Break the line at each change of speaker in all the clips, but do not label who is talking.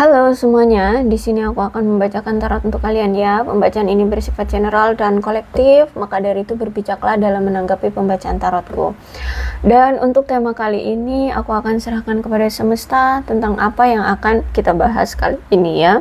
Halo semuanya, di sini aku akan membacakan tarot untuk kalian ya. Pembacaan ini bersifat general dan kolektif, maka dari itu berbicaklah dalam menanggapi pembacaan tarotku. Dan untuk tema kali ini, aku akan serahkan kepada semesta tentang apa yang akan kita bahas kali ini ya.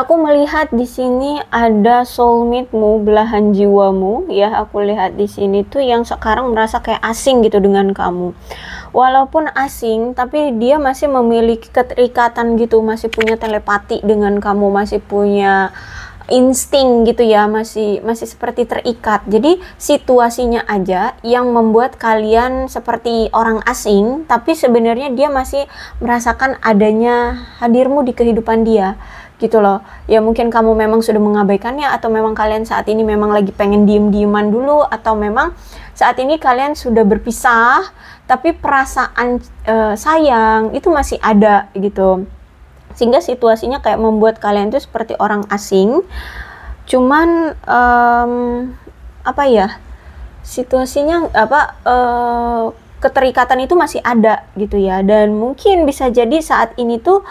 aku melihat di sini ada soulmate-mu, belahan jiwamu, ya. Aku lihat di sini tuh yang sekarang merasa kayak asing gitu dengan kamu. Walaupun asing, tapi dia masih memiliki keterikatan gitu, masih punya telepati dengan kamu, masih punya insting gitu ya, masih masih seperti terikat. Jadi situasinya aja yang membuat kalian seperti orang asing, tapi sebenarnya dia masih merasakan adanya hadirmu di kehidupan dia gitu loh ya mungkin kamu memang sudah mengabaikannya atau memang kalian saat ini memang lagi pengen diem-dieman dulu atau memang saat ini kalian sudah berpisah tapi perasaan e, sayang itu masih ada gitu sehingga situasinya kayak membuat kalian tuh seperti orang asing cuman um, apa ya situasinya apa e, keterikatan itu masih ada gitu ya dan mungkin bisa jadi saat ini tuh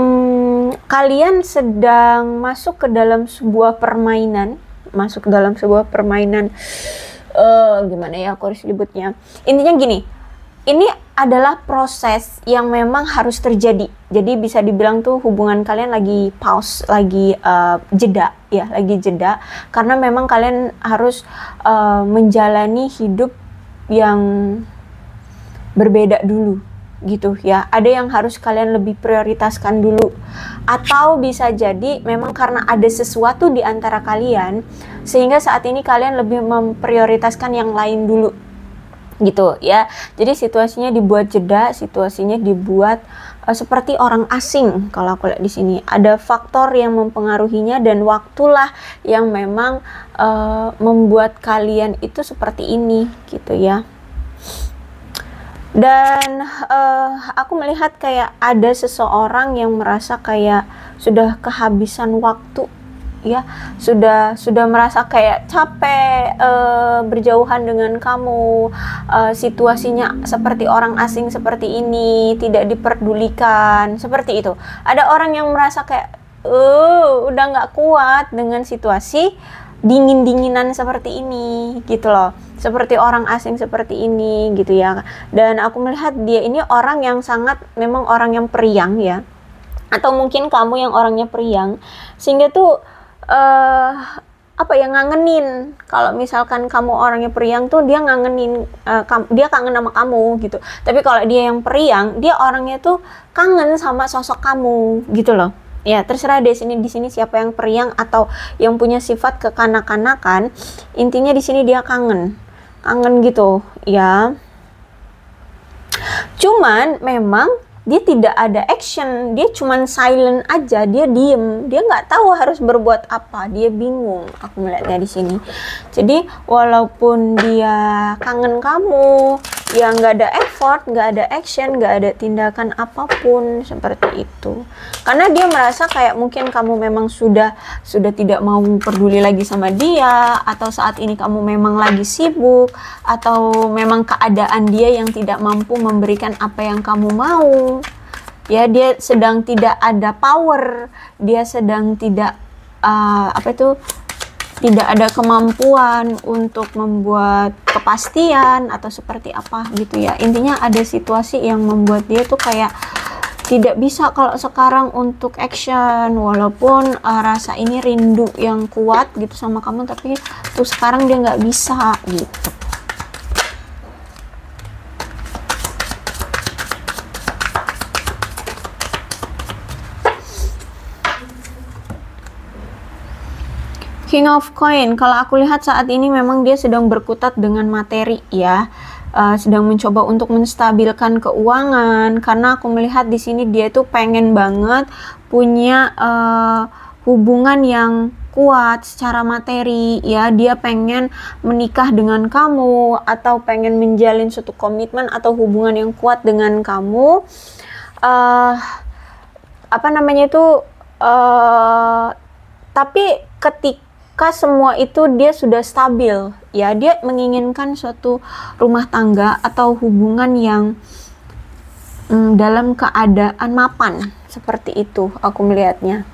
hmm, kalian sedang masuk ke dalam sebuah permainan, masuk ke dalam sebuah permainan uh, gimana ya aku harus Intinya gini, ini adalah proses yang memang harus terjadi. Jadi bisa dibilang tuh hubungan kalian lagi pause, lagi uh, jeda ya, lagi jeda karena memang kalian harus uh, menjalani hidup yang berbeda dulu gitu ya. Ada yang harus kalian lebih prioritaskan dulu. Atau bisa jadi memang karena ada sesuatu di antara kalian sehingga saat ini kalian lebih memprioritaskan yang lain dulu. Gitu ya. Jadi situasinya dibuat jeda, situasinya dibuat uh, seperti orang asing kalau aku lihat di sini. Ada faktor yang mempengaruhinya dan waktulah yang memang uh, membuat kalian itu seperti ini gitu ya dan uh, aku melihat kayak ada seseorang yang merasa kayak sudah kehabisan waktu ya sudah sudah merasa kayak capek uh, berjauhan dengan kamu uh, situasinya seperti orang asing seperti ini tidak diperdulikan seperti itu ada orang yang merasa kayak uh, udah nggak kuat dengan situasi dingin-dinginan seperti ini gitu loh seperti orang asing seperti ini gitu ya dan aku melihat dia ini orang yang sangat memang orang yang periang ya atau mungkin kamu yang orangnya periang sehingga tuh uh, apa ya ngangenin kalau misalkan kamu orangnya periang tuh dia ngangenin uh, kam dia kangen sama kamu gitu tapi kalau dia yang periang dia orangnya tuh kangen sama sosok kamu gitu loh ya terserah di sini di sini siapa yang periang atau yang punya sifat kekanak-kanakan intinya di sini dia kangen kangen gitu ya cuman memang dia tidak ada action dia cuma silent aja dia diem dia nggak tahu harus berbuat apa dia bingung aku melihatnya di sini jadi walaupun dia kangen kamu ya nggak ada effort nggak ada action nggak ada tindakan apapun seperti itu karena dia merasa kayak mungkin kamu memang sudah sudah tidak mau peduli lagi sama dia atau saat ini kamu memang lagi sibuk atau memang keadaan dia yang tidak mampu memberikan apa yang kamu mau ya dia sedang tidak ada power dia sedang tidak uh, apa itu tidak ada kemampuan untuk membuat kepastian atau seperti apa gitu ya intinya ada situasi yang membuat dia tuh kayak tidak bisa kalau sekarang untuk action walaupun uh, rasa ini rindu yang kuat gitu sama kamu tapi tuh sekarang dia nggak bisa gitu King of Coin, kalau aku lihat saat ini memang dia sedang berkutat dengan materi ya. Uh, sedang mencoba untuk menstabilkan keuangan karena aku melihat di sini dia tuh pengen banget punya uh, hubungan yang kuat secara materi ya dia pengen menikah dengan kamu atau pengen menjalin suatu komitmen atau hubungan yang kuat dengan kamu uh, apa namanya itu uh, tapi ketika ketika semua itu dia sudah stabil ya dia menginginkan suatu rumah tangga atau hubungan yang mm, dalam keadaan mapan seperti itu aku melihatnya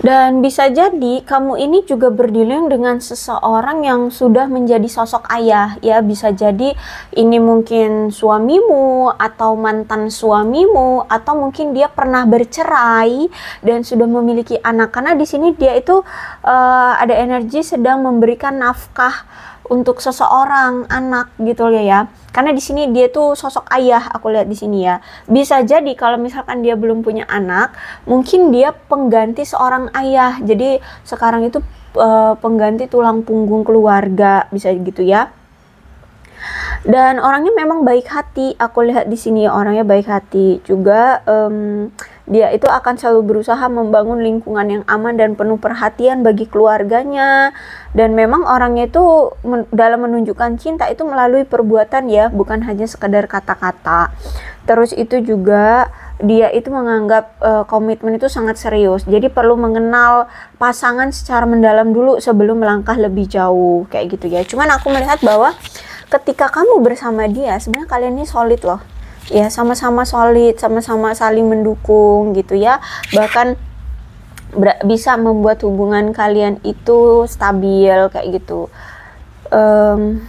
dan bisa jadi kamu ini juga berdiling dengan seseorang yang sudah menjadi sosok ayah ya bisa jadi ini mungkin suamimu atau mantan suamimu atau mungkin dia pernah bercerai dan sudah memiliki anak karena di sini dia itu uh, ada energi sedang memberikan nafkah untuk seseorang anak gitu loh ya. Karena di sini dia tuh sosok ayah aku lihat di sini ya. Bisa jadi kalau misalkan dia belum punya anak, mungkin dia pengganti seorang ayah. Jadi sekarang itu uh, pengganti tulang punggung keluarga bisa gitu ya. Dan orangnya memang baik hati. Aku lihat di sini orangnya baik hati juga. Um, dia itu akan selalu berusaha membangun lingkungan yang aman dan penuh perhatian bagi keluarganya dan memang orangnya itu men dalam menunjukkan cinta itu melalui perbuatan ya bukan hanya sekedar kata-kata terus itu juga dia itu menganggap uh, komitmen itu sangat serius jadi perlu mengenal pasangan secara mendalam dulu sebelum melangkah lebih jauh kayak gitu ya cuman aku melihat bahwa ketika kamu bersama dia sebenarnya kalian ini solid loh ya sama-sama solid, sama-sama saling mendukung gitu ya. Bahkan bisa membuat hubungan kalian itu stabil kayak gitu. Um,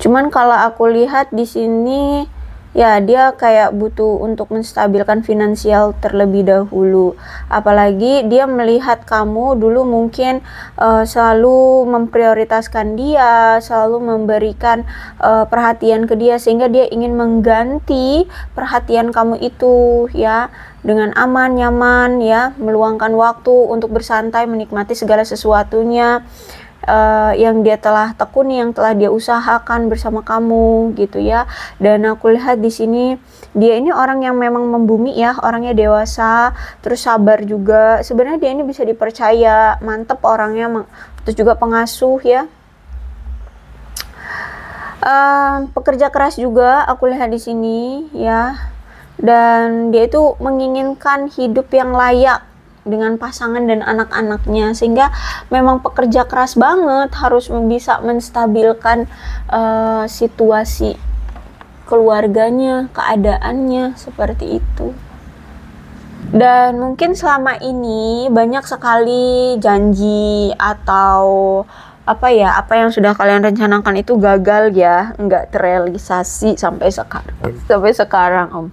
cuman kalau aku lihat di sini ya dia kayak butuh untuk menstabilkan finansial terlebih dahulu apalagi dia melihat kamu dulu mungkin uh, selalu memprioritaskan dia selalu memberikan uh, perhatian ke dia sehingga dia ingin mengganti perhatian kamu itu ya dengan aman nyaman ya meluangkan waktu untuk bersantai menikmati segala sesuatunya uh, yang dia telah tekuni, yang telah dia usahakan bersama kamu gitu ya. Dan aku lihat di sini dia ini orang yang memang membumi ya, orangnya dewasa, terus sabar juga. Sebenarnya dia ini bisa dipercaya, mantep orangnya, terus juga pengasuh ya. Uh, pekerja keras juga aku lihat di sini ya dan dia itu menginginkan hidup yang layak dengan pasangan dan anak-anaknya sehingga memang pekerja keras banget harus bisa menstabilkan uh, situasi keluarganya, keadaannya seperti itu. Dan mungkin selama ini banyak sekali janji atau apa ya, apa yang sudah kalian rencanakan itu gagal ya, nggak terrealisasi sampai sekarang. Iya. Sampai sekarang, Om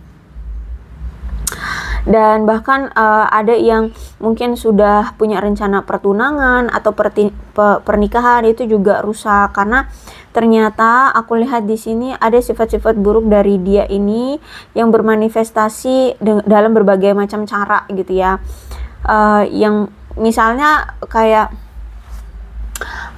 dan bahkan uh, ada yang mungkin sudah punya rencana pertunangan atau perti, pernikahan itu juga rusak karena ternyata aku lihat di sini ada sifat-sifat buruk dari dia ini yang bermanifestasi dalam berbagai macam cara gitu ya uh, yang misalnya kayak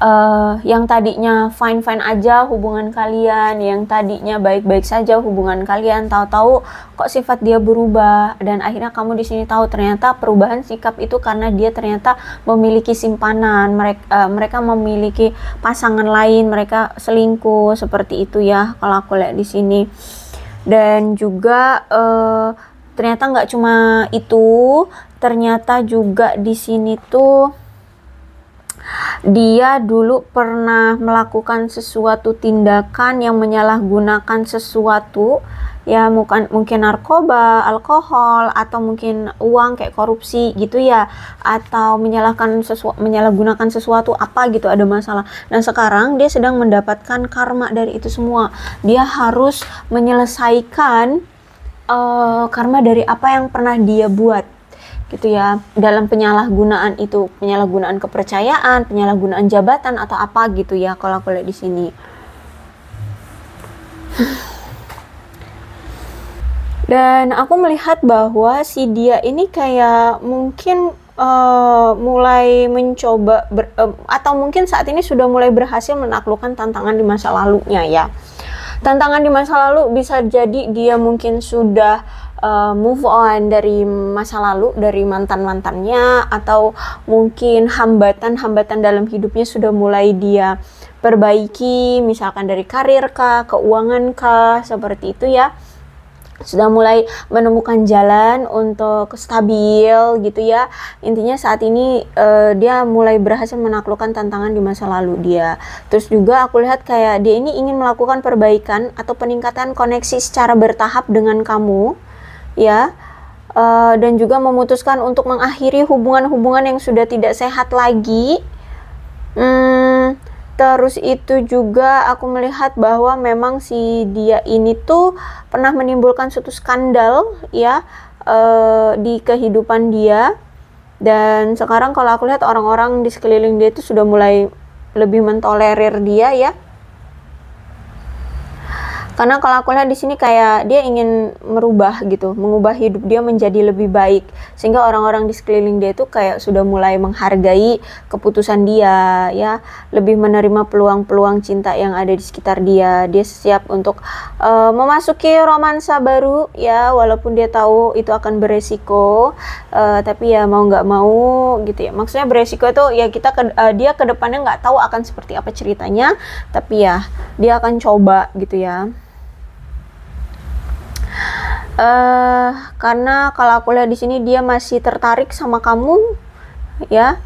uh, yang tadinya fine fine aja hubungan kalian, yang tadinya baik baik saja hubungan kalian, tahu-tahu kok sifat dia berubah dan akhirnya kamu di sini tahu ternyata perubahan sikap itu karena dia ternyata memiliki simpanan, mereka uh, eh, mereka memiliki pasangan lain, mereka selingkuh seperti itu ya kalau aku lihat di sini dan juga uh, ternyata nggak cuma itu, ternyata juga di sini tuh dia dulu pernah melakukan sesuatu tindakan yang menyalahgunakan sesuatu ya mungkin mungkin narkoba, alkohol atau mungkin uang kayak korupsi gitu ya atau menyalahkan sesu menyalahgunakan sesuatu apa gitu ada masalah. Nah, sekarang dia sedang mendapatkan karma dari itu semua. Dia harus menyelesaikan uh, karma dari apa yang pernah dia buat gitu ya dalam penyalahgunaan itu penyalahgunaan kepercayaan penyalahgunaan jabatan atau apa gitu ya kalau aku lihat di sini dan aku melihat bahwa si dia ini kayak mungkin uh, mulai mencoba ber, uh, atau mungkin saat ini sudah mulai berhasil menaklukkan tantangan di masa lalunya ya tantangan di masa lalu bisa jadi dia mungkin sudah uh, move on dari masa lalu, dari mantan-mantannya, atau mungkin hambatan-hambatan dalam hidupnya sudah mulai dia perbaiki, misalkan dari karir kah, keuangan kah, seperti itu ya. Sudah mulai menemukan jalan untuk stabil gitu ya. Intinya saat ini uh, dia mulai berhasil menaklukkan tantangan di masa lalu dia. Terus juga aku lihat kayak dia ini ingin melakukan perbaikan atau peningkatan koneksi secara bertahap dengan kamu ya uh, dan juga memutuskan untuk mengakhiri hubungan-hubungan yang sudah tidak sehat lagi. Hmm, terus itu juga aku melihat bahwa memang si dia ini tuh pernah menimbulkan suatu skandal ya uh, di kehidupan dia dan sekarang kalau aku lihat orang-orang di sekeliling dia itu sudah mulai lebih mentolerir dia ya karena kalau aku lihat di sini kayak dia ingin merubah gitu mengubah hidup dia menjadi lebih baik sehingga orang-orang di sekeliling dia itu kayak sudah mulai menghargai keputusan dia ya lebih menerima peluang-peluang cinta yang ada di sekitar dia dia siap untuk uh, memasuki romansa baru ya walaupun dia tahu itu akan beresiko uh, tapi ya mau nggak mau gitu ya maksudnya beresiko itu ya kita ke, uh, dia kedepannya nggak tahu akan seperti apa ceritanya tapi ya dia akan coba gitu ya uh, karena kalau aku lihat di sini dia masih tertarik sama kamu ya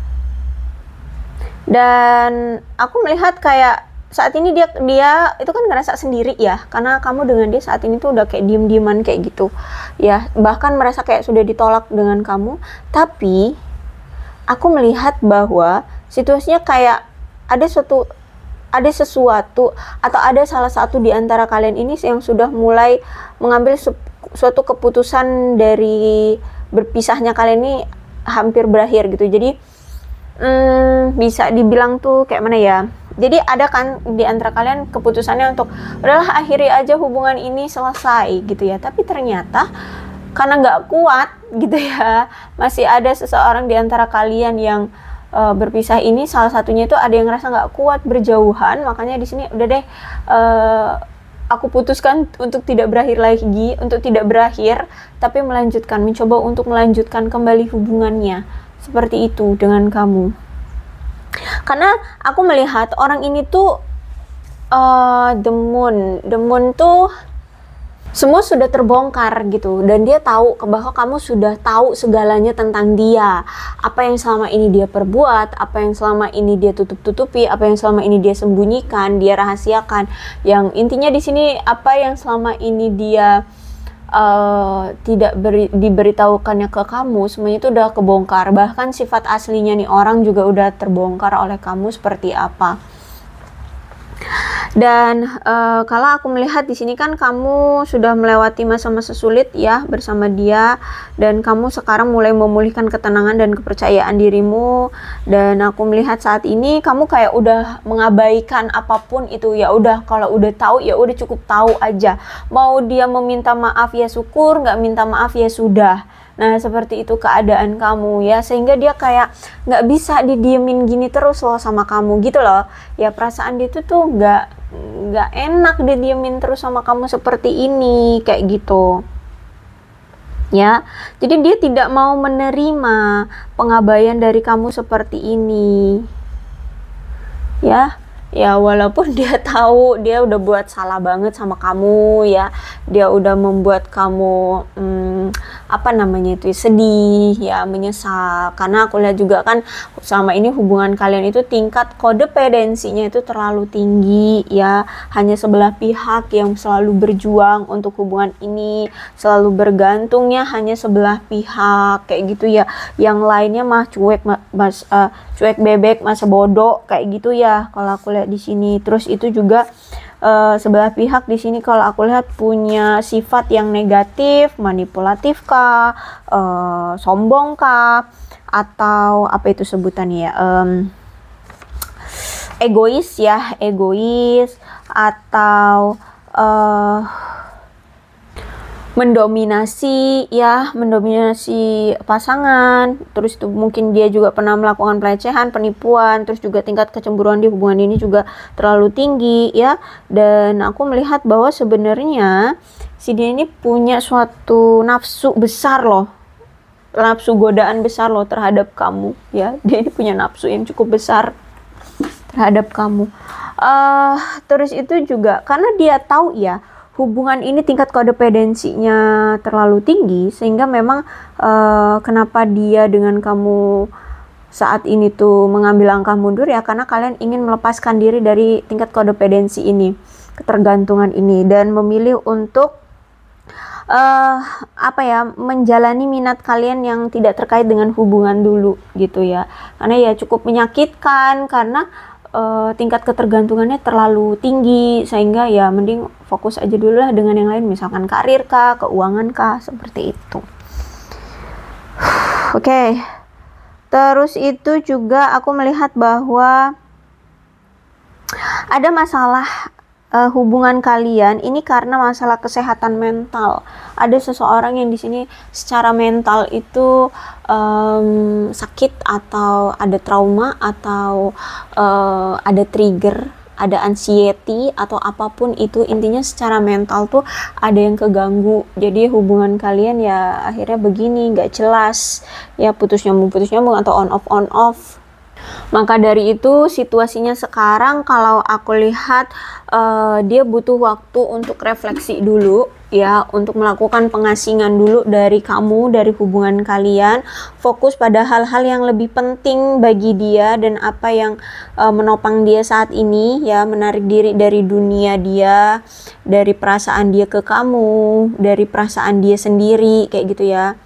dan aku melihat kayak saat ini dia dia itu kan ngerasa sendiri ya karena kamu dengan dia saat ini tuh udah kayak diem dieman kayak gitu ya bahkan merasa kayak sudah ditolak dengan kamu tapi aku melihat bahwa situasinya kayak ada suatu ada sesuatu atau ada salah satu di antara kalian ini yang sudah mulai mengambil suatu keputusan dari berpisahnya kalian ini hampir berakhir gitu jadi hmm, bisa dibilang tuh kayak mana ya jadi ada kan di antara kalian keputusannya untuk udahlah akhiri aja hubungan ini selesai gitu ya tapi ternyata karena nggak kuat gitu ya masih ada seseorang di antara kalian yang uh, berpisah ini salah satunya itu ada yang ngerasa nggak kuat berjauhan makanya di sini udah deh uh, aku putuskan untuk tidak berakhir lagi, untuk tidak berakhir, tapi melanjutkan, mencoba untuk melanjutkan kembali hubungannya seperti itu dengan kamu. Karena aku melihat orang ini tuh uh, eh, the moon, the moon tuh semua sudah terbongkar gitu dan dia tahu bahwa kamu sudah tahu segalanya tentang dia apa yang selama ini dia perbuat apa yang selama ini dia tutup-tutupi apa yang selama ini dia sembunyikan dia rahasiakan yang intinya di sini apa yang selama ini dia uh, tidak beri, diberitahukannya ke kamu, semuanya itu udah kebongkar. Bahkan sifat aslinya nih orang juga udah terbongkar oleh kamu seperti apa. Dan e, kalau aku melihat di sini kan kamu sudah melewati masa-masa sulit ya bersama dia dan kamu sekarang mulai memulihkan ketenangan dan kepercayaan dirimu dan aku melihat saat ini kamu kayak udah mengabaikan apapun itu ya udah kalau udah tahu ya udah cukup tahu aja. Mau dia meminta maaf ya syukur, nggak minta maaf ya sudah Nah seperti itu keadaan kamu ya sehingga dia kayak nggak bisa didiemin gini terus loh sama kamu gitu loh. Ya perasaan dia tuh tuh nggak nggak enak didiemin terus sama kamu seperti ini kayak gitu ya. Jadi dia tidak mau menerima pengabaian dari kamu seperti ini. Ya. Ya walaupun dia tahu dia udah buat salah banget sama kamu ya. Dia udah membuat kamu hmm, apa namanya itu sedih ya menyesal karena aku lihat juga kan selama ini hubungan kalian itu tingkat kodependensinya itu terlalu tinggi ya hanya sebelah pihak yang selalu berjuang untuk hubungan ini selalu bergantungnya hanya sebelah pihak kayak gitu ya yang lainnya mah cuek mas uh, cuek bebek masa bodoh kayak gitu ya kalau aku lihat di sini terus itu juga uh, sebelah pihak di sini kalau aku lihat punya sifat yang negatif, manipulatif kah, uh, sombong kah, atau apa itu sebutannya ya, um, egois ya, egois atau uh, mendominasi ya mendominasi pasangan terus itu mungkin dia juga pernah melakukan pelecehan penipuan terus juga tingkat kecemburuan di hubungan ini juga terlalu tinggi ya dan aku melihat bahwa sebenarnya si dia ini punya suatu nafsu besar loh nafsu godaan besar loh terhadap kamu ya dia ini punya nafsu yang cukup besar terhadap kamu uh, terus itu juga karena dia tahu ya hubungan ini tingkat kodependensinya terlalu tinggi sehingga memang uh, kenapa dia dengan kamu saat ini tuh mengambil langkah mundur ya karena kalian ingin melepaskan diri dari tingkat kodependensi ini ketergantungan ini dan memilih untuk uh, apa ya menjalani minat kalian yang tidak terkait dengan hubungan dulu gitu ya karena ya cukup menyakitkan karena uh, tingkat ketergantungannya terlalu tinggi sehingga ya mending fokus aja dulu lah dengan yang lain misalkan karir kah, keuangan kah, seperti itu. Oke. Okay. Terus itu juga aku melihat bahwa ada masalah uh, hubungan kalian ini karena masalah kesehatan mental. Ada seseorang yang di sini secara mental itu um, sakit atau ada trauma atau uh, ada trigger, ada anxiety atau apapun itu intinya secara mental tuh ada yang keganggu. Jadi hubungan kalian ya akhirnya begini, nggak jelas, ya putus nyambung putus nyambung atau on off on off maka dari itu situasinya sekarang kalau aku lihat uh, dia butuh waktu untuk refleksi dulu ya untuk melakukan pengasingan dulu dari kamu dari hubungan kalian fokus pada hal-hal yang lebih penting bagi dia dan apa yang uh, menopang dia saat ini ya menarik diri dari dunia dia dari perasaan dia ke kamu dari perasaan dia sendiri kayak gitu ya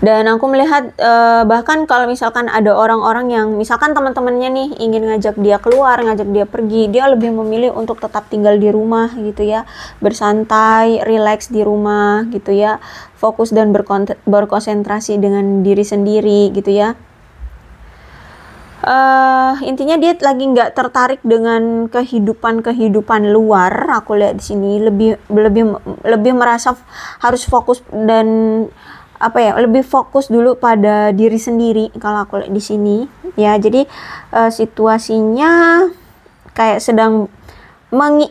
dan aku melihat uh, bahkan kalau misalkan ada orang-orang yang misalkan teman-temannya nih ingin ngajak dia keluar ngajak dia pergi dia lebih memilih untuk tetap tinggal di rumah gitu ya bersantai relax di rumah gitu ya fokus dan berkonsentrasi dengan diri sendiri gitu ya uh, intinya dia lagi nggak tertarik dengan kehidupan kehidupan luar aku lihat di sini lebih lebih lebih merasa harus fokus dan apa ya lebih fokus dulu pada diri sendiri kalau aku di sini ya jadi uh, situasinya kayak sedang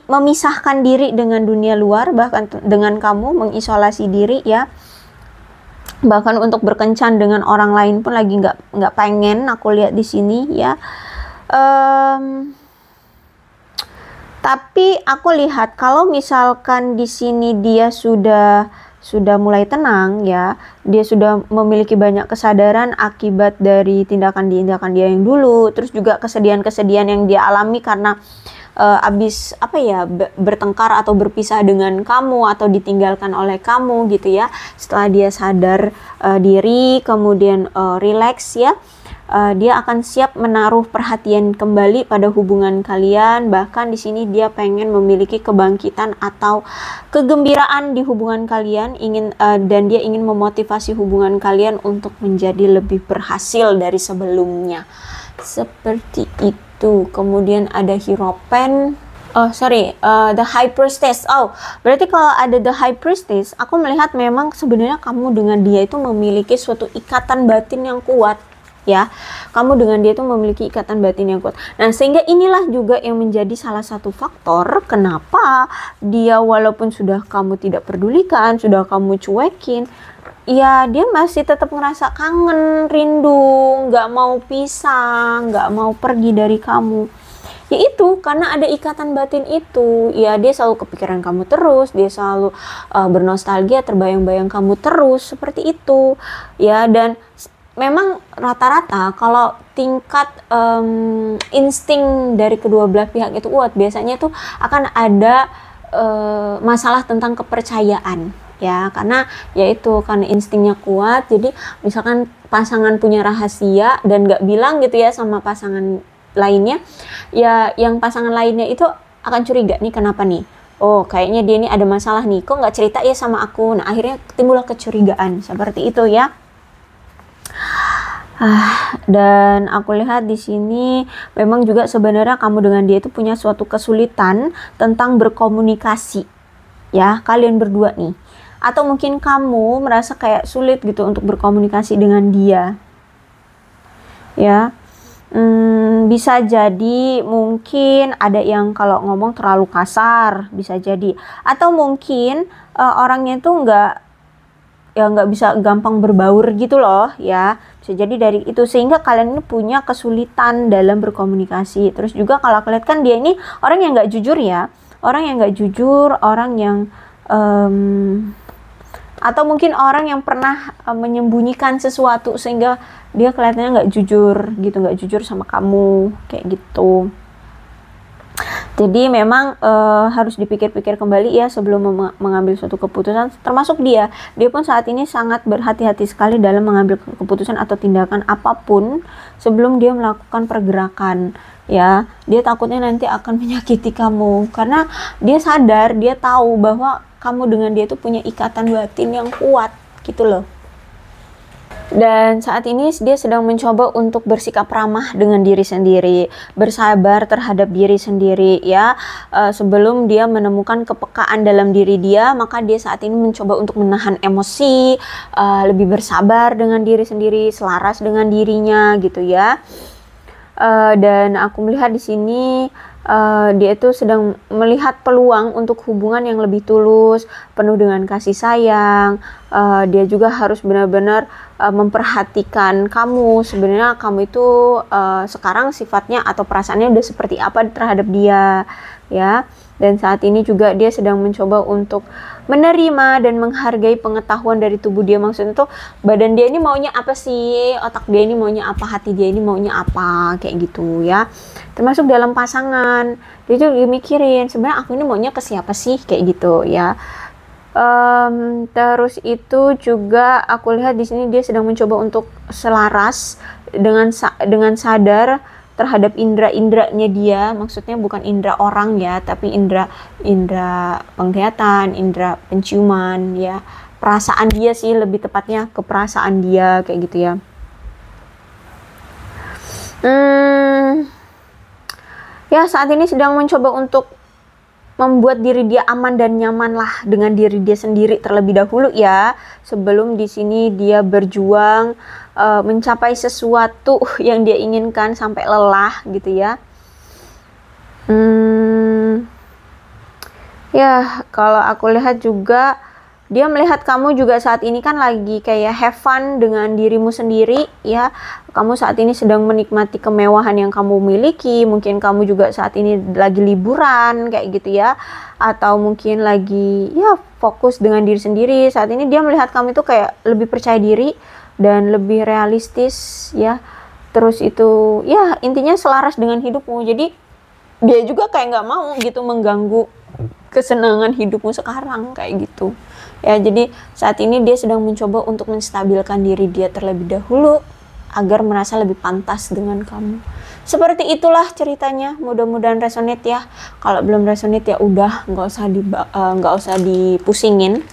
memisahkan diri dengan dunia luar bahkan dengan kamu mengisolasi diri ya bahkan untuk berkencan dengan orang lain pun lagi nggak nggak pengen aku lihat di sini ya um, tapi aku lihat kalau misalkan di sini dia sudah sudah mulai tenang ya, dia sudah memiliki banyak kesadaran akibat dari tindakan-tindakan dia yang dulu, terus juga kesedihan-kesedihan yang dia alami karena uh, eh, abis apa ya bertengkar atau berpisah dengan kamu atau ditinggalkan oleh kamu gitu ya setelah dia sadar uh, diri kemudian uh, eh, relax ya uh, dia akan siap menaruh perhatian kembali pada hubungan kalian bahkan di sini dia pengen memiliki kebangkitan atau kegembiraan di hubungan kalian ingin uh, dan dia ingin memotivasi hubungan kalian untuk menjadi lebih berhasil dari sebelumnya seperti itu kemudian ada hiropen Oh sorry, uh, the high priestess. Oh berarti kalau ada the high priestess, aku melihat memang sebenarnya kamu dengan dia itu memiliki suatu ikatan batin yang kuat ya. Kamu dengan dia itu memiliki ikatan batin yang kuat. Nah, sehingga inilah juga yang menjadi salah satu faktor kenapa dia walaupun sudah kamu tidak pedulikan, sudah kamu cuekin, ya dia masih tetap ngerasa kangen, rindu, nggak mau pisah, nggak mau pergi dari kamu ya itu karena ada ikatan batin itu ya dia selalu kepikiran kamu terus dia selalu uh, bernostalgia terbayang-bayang kamu terus seperti itu ya dan memang rata-rata kalau tingkat um, insting dari kedua belah pihak itu kuat biasanya itu akan ada uh, masalah tentang kepercayaan ya karena yaitu karena instingnya kuat jadi misalkan pasangan punya rahasia dan nggak bilang gitu ya sama pasangan lainnya ya yang pasangan lainnya itu akan curiga nih kenapa nih oh kayaknya dia ini ada masalah nih kok nggak cerita ya sama aku nah akhirnya timbullah kecurigaan seperti itu ya Ah, dan aku lihat di sini memang juga sebenarnya kamu dengan dia itu punya suatu kesulitan tentang berkomunikasi. Ya, kalian berdua nih. Atau mungkin kamu merasa kayak sulit gitu untuk berkomunikasi dengan dia. Ya. Hmm, bisa jadi mungkin ada yang kalau ngomong terlalu kasar, bisa jadi. Atau mungkin uh, orangnya itu nggak ya nggak bisa gampang berbaur gitu loh ya bisa jadi dari itu sehingga kalian ini punya kesulitan dalam berkomunikasi terus juga kalau kalian kan dia ini orang yang nggak jujur ya orang yang nggak jujur orang yang um, atau mungkin orang yang pernah um, menyembunyikan sesuatu sehingga dia kelihatannya nggak jujur gitu nggak jujur sama kamu kayak gitu jadi memang uh, harus dipikir-pikir kembali ya sebelum mengambil suatu keputusan. Termasuk dia, dia pun saat ini sangat berhati-hati sekali dalam mengambil keputusan atau tindakan apapun sebelum dia melakukan pergerakan. Ya, dia takutnya nanti akan menyakiti kamu karena dia sadar, dia tahu bahwa kamu dengan dia itu punya ikatan batin yang kuat gitu loh. Dan saat ini dia sedang mencoba untuk bersikap ramah dengan diri sendiri, bersabar terhadap diri sendiri ya. E, sebelum dia menemukan kepekaan dalam diri dia, maka dia saat ini mencoba untuk menahan emosi, e, lebih bersabar dengan diri sendiri, selaras dengan dirinya gitu ya. E, dan aku melihat di sini uh, dia itu sedang melihat peluang untuk hubungan yang lebih tulus, penuh dengan kasih sayang. Uh, dia juga harus benar-benar uh, memperhatikan kamu. Sebenarnya kamu itu uh, sekarang sifatnya atau perasaannya udah seperti apa terhadap dia, ya dan saat ini juga dia sedang mencoba untuk menerima dan menghargai pengetahuan dari tubuh dia maksudnya tuh badan dia ini maunya apa sih otak dia ini maunya apa hati dia ini maunya apa kayak gitu ya termasuk dalam pasangan dia juga mikirin sebenarnya aku ini maunya ke siapa sih kayak gitu ya Um, terus itu juga aku lihat di sini dia sedang mencoba untuk selaras dengan dengan sadar terhadap indera-inderanya dia maksudnya bukan indera orang ya tapi indera indera penglihatan indera penciuman ya perasaan dia sih lebih tepatnya ke perasaan dia kayak gitu ya hmm, ya saat ini sedang mencoba untuk membuat diri dia aman dan nyaman lah dengan diri dia sendiri terlebih dahulu ya sebelum di sini dia berjuang uh, mencapai sesuatu yang dia inginkan sampai lelah gitu ya. Hmm, ya kalau aku lihat juga dia melihat kamu juga saat ini kan lagi kayak have fun dengan dirimu sendiri ya kamu saat ini sedang menikmati kemewahan yang kamu miliki mungkin kamu juga saat ini lagi liburan kayak gitu ya atau mungkin lagi ya fokus dengan diri sendiri saat ini dia melihat kamu itu kayak lebih percaya diri dan lebih realistis ya terus itu ya intinya selaras dengan hidupmu jadi dia juga kayak nggak mau gitu mengganggu kesenangan hidupmu sekarang kayak gitu ya jadi saat ini dia sedang mencoba untuk menstabilkan diri dia terlebih dahulu agar merasa lebih pantas dengan kamu seperti itulah ceritanya mudah-mudahan resonate ya kalau belum resonate ya udah nggak usah di eh, nggak uh, usah dipusingin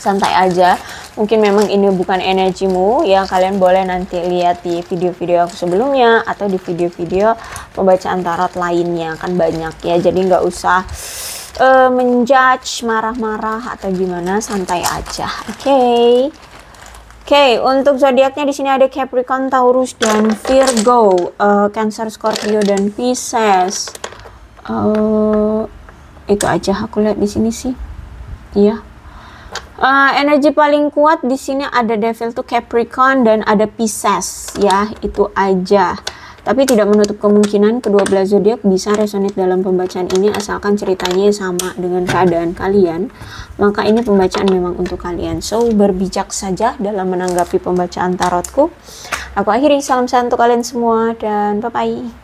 santai aja mungkin memang ini bukan energimu ya kalian boleh nanti lihat di video-video aku sebelumnya atau di video-video pembacaan tarot lainnya kan banyak ya jadi nggak usah uh, menjudge marah-marah atau gimana santai aja oke okay. oke okay, untuk zodiaknya di sini ada Capricorn Taurus dan Virgo uh, Cancer Scorpio dan Pisces uh, itu aja aku lihat di sini sih iya Uh, energi paling kuat di sini ada Devil to Capricorn dan ada Pisces ya, itu aja. Tapi tidak menutup kemungkinan kedua belas zodiak bisa resonate dalam pembacaan ini asalkan ceritanya sama dengan keadaan kalian. Maka ini pembacaan memang untuk kalian. So, berbijak saja dalam menanggapi pembacaan tarotku. Aku akhiri salam sehat untuk kalian semua dan bye-bye.